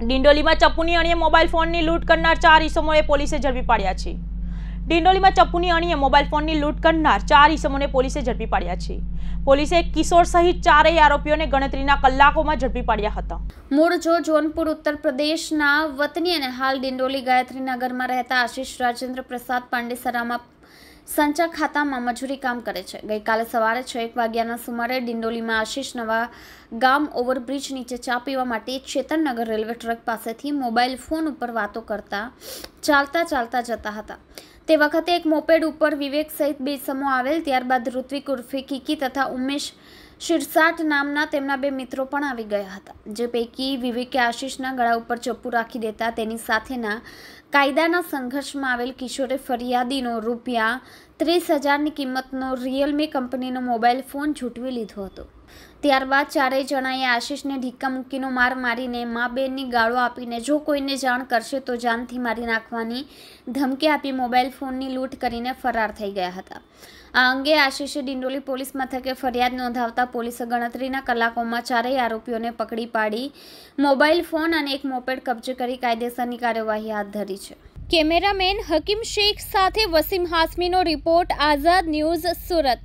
ડિંડોલીમાં ચપ્પુની અણીએ mobile ફોનની લૂંટ કરનાર ચાર ઈસમોએ પોલીસે ઝડપી પાડ્યા છે ડિંડોલીમાં ચપ્પુની અણીએ મોબાઈલ ફોનની લૂંટ કરનાર ચાર ઈસમોને પોલીસે ઝડપી પાડ્યા છે પોલીસે કિશોર સહિત ચારેય આરોપીઓને ગણતરીના કલાકોમાં ઝડપી પાડ્યા હતા મૂળ જો જોનપુર ઉત્તર પ્રદેશના વતની અને હાલ ડિંડોલી ગાયત્રીનગરમાં રહેતા આશીષ રાજેન્દ્ર પ્રસાદ પાંડેસરામાં સંચા ખાતામાં મજૂરી કામ કરે છે ગઈકાલે સવારે છ એક વાગ્યાના સુમારે ડિંડોલીમાં આશીષ નવા ગામ ઓવરબ્રિજ નીચે ચા પીવા માટે ચેતનનગર રેલવે ટ્રક પાસેથી મોબાઈલ ફોન ઉપર વાતો કરતા ચાલતા ચાલતા જતા હતા તે વખતે એક મોપેડ ઉપર વિવેક સહિત બે સમૂહ આવેલ ત્યારબાદ ઋત્વિક ઉર્ફે કિકી તથા ઉમેશ શિરસાટ નામના તેમના બે મિત્રો પણ આવી ગયા હતા જે પૈકી વિવેકે આશીષના ગળા ઉપર ચપ્પુ રાખી દેતા તેની સાથેના કાયદાના સંઘર્ષમાં આવેલ કિશોરે ફરિયાદીનો રૂપિયા ત્રીસ હજારની કિંમતનો રિયલમી કંપનીનો મોબાઈલ ફોન છૂટવી લીધો હતો ત્યારબાદ ચારેય જણાએ આશીષને ઢીક્કા મૂકીનો માર મારીને મા બેનની ગાળો આપીને જો કોઈને જાણ કરશે તો જાનથી મારી નાખવાની ધમકી આપી મોબાઈલ ફોનની લૂંટ કરીને ફરાર થઈ ગયા હતા આ અંગે આશીષે ડિંડોલી પોલીસ મથકે ફરિયાદ નોંધાવતા પોલીસે ગણતરીના કલાકોમાં ચારેય આરોપીઓને પકડી પાડી મોબાઈલ ફોન અને એક મોપેડ કબજે કરી કાયદેસરની કાર્યવાહી હાથ ધરી છે કેમેરામેન હકીમ શેખ સાથે વસીમ હાસમીનો રિપોર્ટ આઝાદ ન્યૂઝ સુરત